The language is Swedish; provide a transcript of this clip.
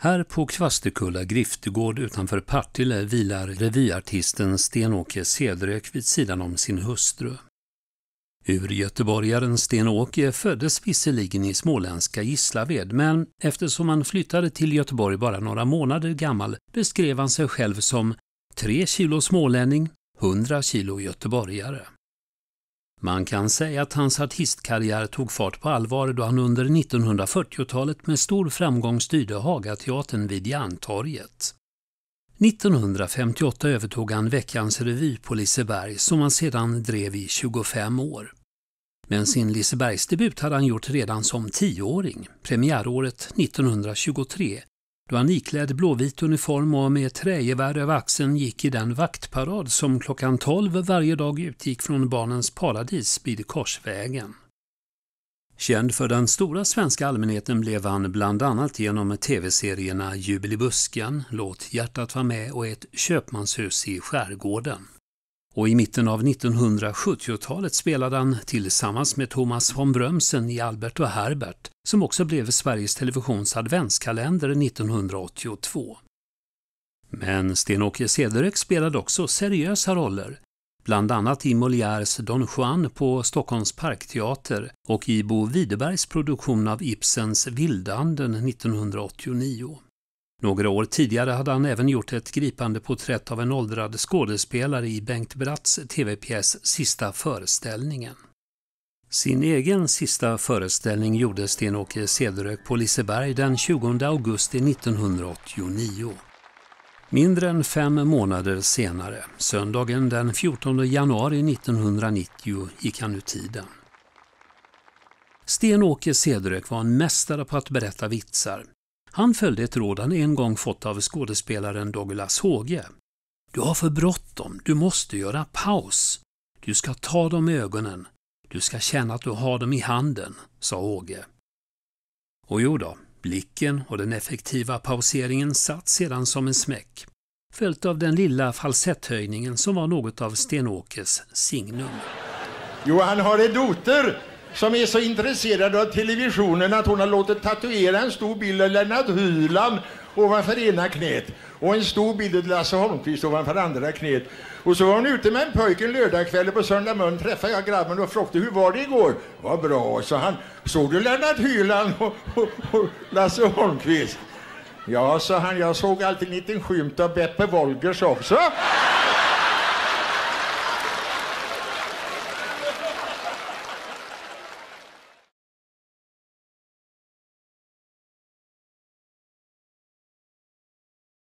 Här på Kvastekulla griftegård utanför Partille vilar revyartisten Sten-Åke Cedrök vid sidan om sin hustru. Ur göteborgaren Sten-Åke föddes visserligen i småländska Gislaved men eftersom han flyttade till Göteborg bara några månader gammal beskrev han sig själv som 3 kilo smålänning, 100 kilo göteborgare. Man kan säga att hans artistkarriär tog fart på allvar då han under 1940-talet med stor framgång styrde Hagateatern vid Järntorget. 1958 övertog han Veckans Revy på Liseberg som han sedan drev i 25 år. Men sin Lisebergsdebut hade han gjort redan som tioåring, premiäråret 1923, då han iklädd blåvit uniform och med trägevär över axeln gick i den vaktparad som klockan 12 varje dag utgick från barnens paradis vid Korsvägen. Känd för den stora svenska allmänheten blev han bland annat genom tv-serierna Jubel i busken, Låt hjärtat vara med och Ett köpmanshus i skärgården och i mitten av 1970-talet spelade han tillsammans med Thomas von Brömsen i Albert och Herbert, som också blev Sveriges Televisions adventskalender 1982. Men Sten-Åke Cederök spelade också seriösa roller, bland annat i Molières Don Juan på Stockholms parkteater och i Bo Widerbergs produktion av Ibsens Vildanden 1989. Några år tidigare hade han även gjort ett gripande porträtt av en åldrad skådespelare i Bengt Bratts tv-pjäs Sista föreställningen. Sin egen sista föreställning gjorde Sten-Åke Cederhök på Liseberg den 20 augusti 1989. Mindre än fem månader senare, söndagen den 14 januari 1990, gick han ur tiden. Sten-Åke Cederhök var en mästare på att berätta vitsar, han följde ett råd han en gång fått av skådespelaren Douglas Håge. Du har för bråttom, du måste göra paus. Du ska ta dem i ögonen. Du ska känna att du har dem i handen, sa Håge. Och jo då, blicken och den effektiva pauseringen satt sedan som en smäck, följt av den lilla falsetthöjningen som var något av Stenåkes signum. Johan har det doter! som är så intresserad av televisionen att hon har låtit tatuera en stor bild av Lennart Hyland ovanför ena knät och en stor bild av Lasse Holmqvist ovanför andra knät. Och så var hon ute med en pojke en lördagkväll på söndag morgon träffade jag grabben och frågade hur var det igår? Vad bra, så han. Såg du Lennart Hyland och, och, och Lasse Holmqvist? Ja, sa han, jag såg alltid en liten skymt av Beppe Wolgers också.